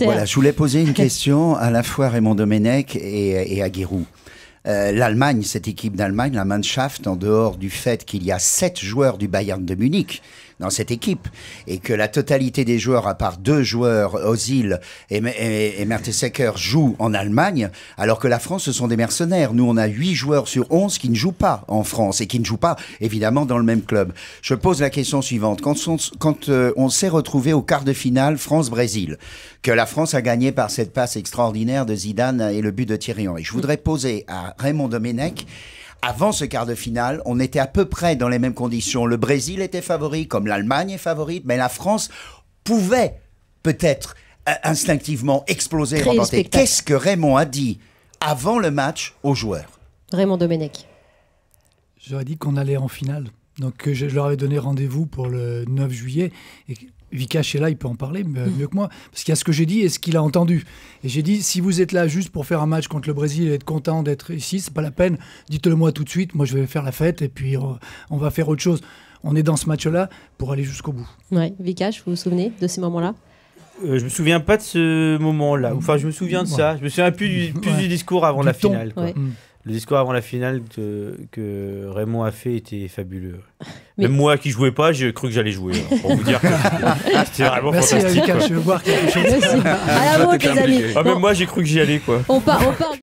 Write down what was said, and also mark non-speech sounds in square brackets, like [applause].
Voilà, je voulais poser une [laughs] question à la fois à Raymond Domenech et, euh, à Guérou. Euh, L'Allemagne, cette équipe d'Allemagne, la Mannschaft, en dehors du fait qu'il y a sept joueurs du Bayern de Munich dans cette équipe et que la totalité des joueurs, à part deux joueurs, Ozil et, et, Mertesacker, jouent en Allemagne, alors que la France, ce sont des mercenaires. Nous, on a huit joueurs sur 11 qui ne jouent pas en France et qui ne jouent pas, évidemment, dans le même club. Je pose la question suivante. Quand on, quand, euh, on s'est retrouvé au quart de finale France-Brésil, que la France a gagné par cette passe extraordinaire de Zidane et le but de Thierry Henry, je voudrais poser à Raymond Domenech avant ce quart de finale, on était à peu près dans les mêmes conditions. Le Brésil était favori, comme l'Allemagne est favorite, mais la France pouvait peut-être euh, instinctivement exploser et Qu'est-ce que Raymond a dit avant le match aux joueurs Raymond Domenech. J'aurais dit qu'on allait en finale. Donc je leur avais donné rendez-vous pour le 9 juillet. Et Vikash est là, il peut en parler euh, mm. mieux que moi. Parce qu'il y a ce que j'ai dit et ce qu'il a entendu. Et j'ai dit, si vous êtes là juste pour faire un match contre le Brésil et être content d'être ici, c'est pas la peine. Dites-le moi tout de suite. Moi, je vais faire la fête et puis euh, on va faire autre chose. On est dans ce match-là pour aller jusqu'au bout. Ouais, Vikash, vous vous souvenez de ces moments-là euh, je me souviens pas de ce moment-là. Enfin, je me souviens de ça. Je me souviens plus du, discours avant la finale. Mm. Le discours avant la finale que, Raymond a fait était fabuleux. [laughs] Même moi qui jouais pas, j'ai cru que j'allais jouer. Hein, pour vous dire, que c'était- ah, vraiment Merci, fantastique. je veux voir quelque chose. Merci. À la vôtre, les amis. Ah, même moi, j'ai cru que j'y allais, quoi. On, part, on parle.